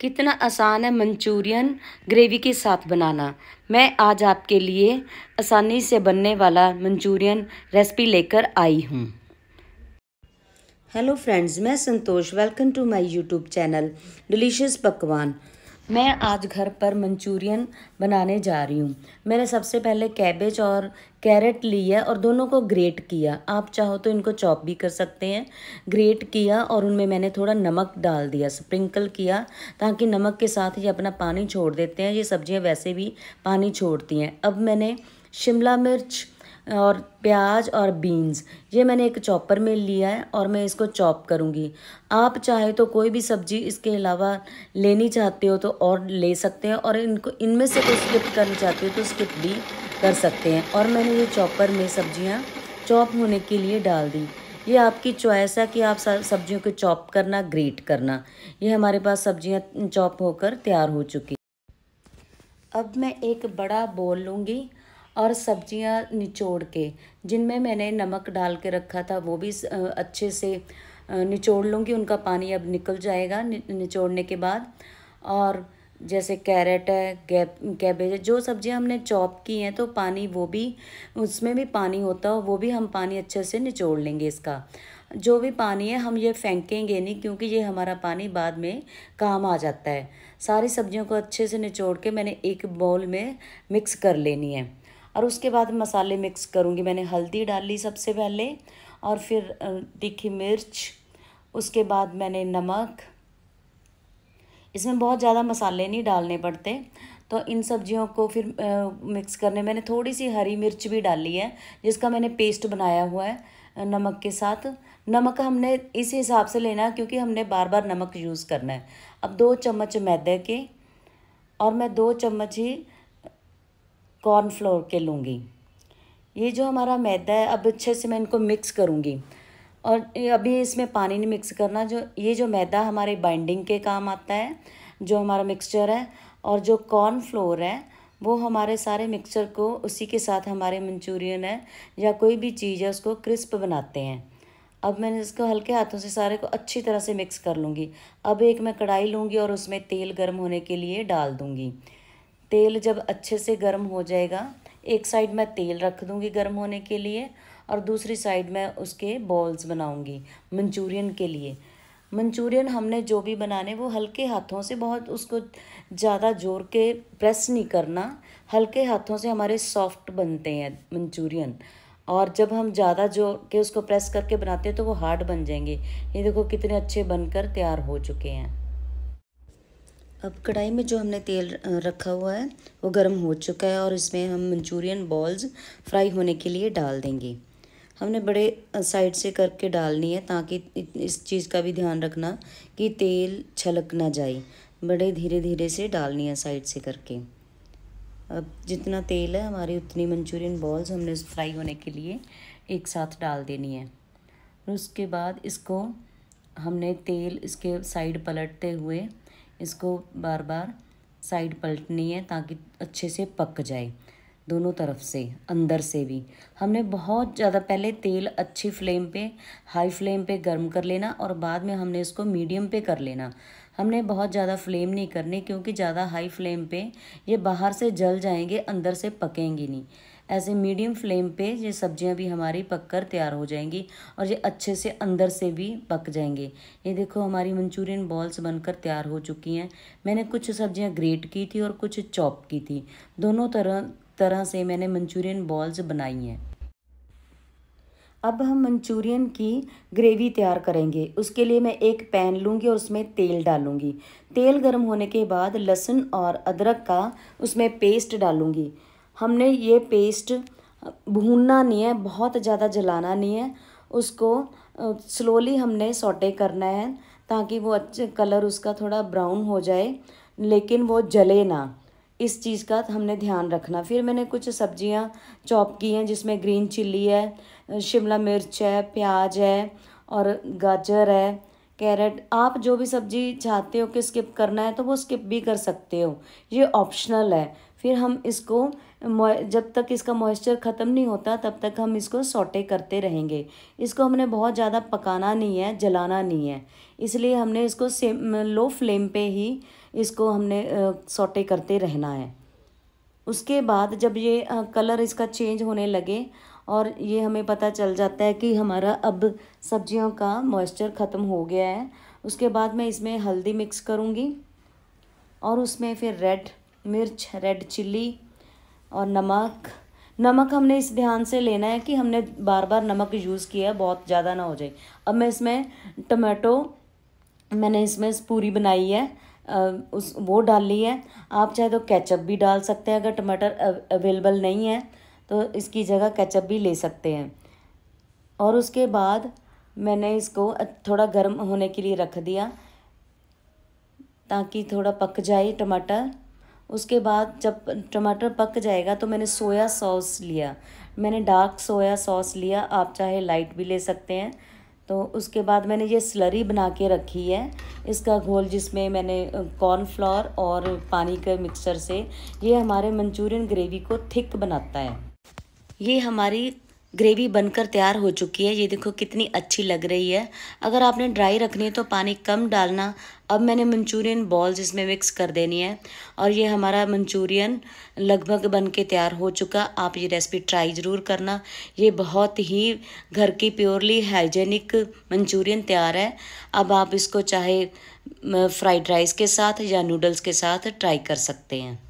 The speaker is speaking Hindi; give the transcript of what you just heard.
कितना आसान है मंचूरियन ग्रेवी के साथ बनाना मैं आज आपके लिए आसानी से बनने वाला मंचूरियन रेसिपी लेकर आई हूँ हेलो फ्रेंड्स मैं Santosh welcome to my YouTube channel delicious पकवान मैं आज घर पर मंचूरियन बनाने जा रही हूँ मैंने सबसे पहले कैबेज और कैरेट लिया और दोनों को ग्रेट किया आप चाहो तो इनको चॉप भी कर सकते हैं ग्रेट किया और उनमें मैंने थोड़ा नमक डाल दिया स्प्रिंकल किया ताकि नमक के साथ ये अपना पानी छोड़ देते हैं ये सब्जियाँ वैसे भी पानी छोड़ती हैं अब मैंने शिमला मिर्च और प्याज और बीन्स ये मैंने एक चॉपर में लिया है और मैं इसको चॉप करूँगी आप चाहे तो कोई भी सब्ज़ी इसके अलावा लेनी चाहते हो तो और ले सकते हैं और इनको इनमें से कोई स्किप करना चाहते हो तो स्किप भी कर सकते हैं और मैंने ये चॉपर में सब्जियाँ चॉप होने के लिए डाल दी ये आपकी चॉइस है कि आप सब्जियों को चॉप करना ग्रेट करना ये हमारे पास सब्जियाँ चॉप होकर तैयार हो चुकी अब मैं एक बड़ा बोल लूँगी और सब्जियां निचोड़ के जिनमें मैंने नमक डाल के रखा था वो भी अच्छे से निचोड़ लूँगी उनका पानी अब निकल जाएगा निचोड़ने के बाद और जैसे कैरेट है कैबेज है जो सब्जियां हमने चॉप की हैं तो पानी वो भी उसमें भी पानी होता हो वो भी हम पानी अच्छे से निचोड़ लेंगे इसका जो भी पानी है हम ये फेंकेंगे नहीं क्योंकि ये हमारा पानी बाद में काम आ जाता है सारी सब्जियों को अच्छे से निचोड़ के मैंने एक बाउल में मिक्स कर लेनी है और उसके बाद मसाले मिक्स करूँगी मैंने हल्दी डाली सबसे पहले और फिर तीखी मिर्च उसके बाद मैंने नमक इसमें बहुत ज़्यादा मसाले नहीं डालने पड़ते तो इन सब्जियों को फिर आ, मिक्स करने मैंने थोड़ी सी हरी मिर्च भी डाली है जिसका मैंने पेस्ट बनाया हुआ है नमक के साथ नमक हमने इस हिसाब से लेना क्योंकि हमने बार बार नमक यूज़ करना है अब दो चम्मच मैदे के और मैं दो चम्मच ही कॉर्न फ्लोर के लूँगी ये जो हमारा मैदा है अब अच्छे से मैं इनको मिक्स करूँगी और अभी इसमें पानी नहीं मिक्स करना जो ये जो मैदा हमारे बाइंडिंग के काम आता है जो हमारा मिक्सचर है और जो कॉर्न फ्लोर है वो हमारे सारे मिक्सचर को उसी के साथ हमारे मंचूरियन है या कोई भी चीज़ है उसको क्रिस्प बनाते हैं अब मैंने इसको हल्के हाथों से सारे को अच्छी तरह से मिक्स कर लूँगी अब एक मैं कढ़ाई लूँगी और उसमें तेल गर्म होने के लिए डाल दूँगी तेल जब अच्छे से गर्म हो जाएगा एक साइड मैं तेल रख दूँगी गर्म होने के लिए और दूसरी साइड मैं उसके बॉल्स बनाऊँगी मंचूरियन के लिए मंचूरियन हमने जो भी बनाने वो हल्के हाथों से बहुत उसको ज़्यादा जोर के प्रेस नहीं करना हल्के हाथों से हमारे सॉफ्ट बनते हैं मंचूरियन और जब हम ज़्यादा जोर के उसको प्रेस करके बनाते हैं तो वो हार्ड बन जाएंगे ये देखो कितने अच्छे बनकर तैयार हो चुके हैं अब कढ़ाई में जो हमने तेल रखा हुआ है वो गर्म हो चुका है और इसमें हम मंचूरियन बॉल्स फ्राई होने के लिए डाल देंगे हमने बड़े साइड से करके डालनी है ताकि इस चीज़ का भी ध्यान रखना कि तेल छलक ना जाए बड़े धीरे धीरे से डालनी है साइड से करके अब जितना तेल है हमारी उतनी मंचूरियन बॉल्स हमने फ्राई होने के लिए एक साथ डाल देनी है उसके बाद इसको हमने तेल इसके साइड पलटते हुए इसको बार बार साइड पलटनी है ताकि अच्छे से पक जाए दोनों तरफ से अंदर से भी हमने बहुत ज़्यादा पहले तेल अच्छी फ्लेम पे हाई फ्लेम पे गर्म कर लेना और बाद में हमने इसको मीडियम पे कर लेना हमने बहुत ज़्यादा फ्लेम नहीं करनी क्योंकि ज़्यादा हाई फ्लेम पे ये बाहर से जल जाएंगे अंदर से पकेंगे नहीं ऐसे मीडियम फ्लेम पे ये सब्जियां भी हमारी पक कर तैयार हो जाएंगी और ये अच्छे से अंदर से भी पक जाएंगे ये देखो हमारी मंचूरियन बॉल्स बनकर तैयार हो चुकी हैं मैंने कुछ सब्जियां ग्रेट की थी और कुछ चॉप की थी दोनों तरह तरह से मैंने मंचूरियन बॉल्स बनाई हैं अब हम मंचूरियन की ग्रेवी तैयार करेंगे उसके लिए मैं एक पैन लूँगी और उसमें तेल डालूँगी तेल गर्म होने के बाद लहसुन और अदरक का उसमें पेस्ट डालूँगी हमने ये पेस्ट भूनना नहीं है बहुत ज़्यादा जलाना नहीं है उसको स्लोली हमने सोटे करना है ताकि वो अच्छे कलर उसका थोड़ा ब्राउन हो जाए लेकिन वो जले ना इस चीज़ का हमने ध्यान रखना फिर मैंने कुछ सब्जियां चॉप की हैं जिसमें ग्रीन चिल्ली है शिमला मिर्च है प्याज है और गाजर है कैरेट आप जो भी सब्जी चाहते हो कि स्किप करना है तो वो स्किप भी कर सकते हो ये ऑप्शनल है फिर हम इसको जब तक इसका मॉइस्चर ख़त्म नहीं होता तब तक हम इसको सोटे करते रहेंगे इसको हमने बहुत ज़्यादा पकाना नहीं है जलाना नहीं है इसलिए हमने इसको सेम लो फ्लेम पे ही इसको हमने सोटे करते रहना है उसके बाद जब ये कलर इसका चेंज होने लगे और ये हमें पता चल जाता है कि हमारा अब सब्जियों का मॉइस्चर ख़त्म हो गया है उसके बाद मैं इसमें हल्दी मिक्स करूँगी और उसमें फिर रेड मिर्च रेड चिल्ली और नमक नमक हमने इस ध्यान से लेना है कि हमने बार बार नमक यूज़ किया है बहुत ज़्यादा ना हो जाए अब मैं इसमें टमाटो मैंने इसमें पूरी बनाई है उस वो डाल ली है आप चाहे तो केचप भी डाल सकते हैं अगर टमाटर अवेलेबल नहीं है तो इसकी जगह केचप भी ले सकते हैं और उसके बाद मैंने इसको थोड़ा गर्म होने के लिए रख दिया ताकि थोड़ा पक जाए टमाटर उसके बाद जब टमाटर पक जाएगा तो मैंने सोया सॉस लिया मैंने डार्क सोया सॉस लिया आप चाहे लाइट भी ले सकते हैं तो उसके बाद मैंने ये स्लरी बना के रखी है इसका घोल जिसमें मैंने कॉर्नफ्लोर और पानी के मिक्सर से ये हमारे मंचूरियन ग्रेवी को थिक बनाता है ये हमारी ग्रेवी बनकर तैयार हो चुकी है ये देखो कितनी अच्छी लग रही है अगर आपने ड्राई रखनी है तो पानी कम डालना अब मैंने मंचूरियन बॉल्स इसमें मिक्स कर देनी है और ये हमारा मंचूरियन लगभग बन के तैयार हो चुका आप ये रेसिपी ट्राई ज़रूर करना ये बहुत ही घर की प्योरली हाइजेनिक मंचूरियन तैयार है अब आप इसको चाहे फ्राइड राइस के साथ या नूडल्स के साथ ट्राई कर सकते हैं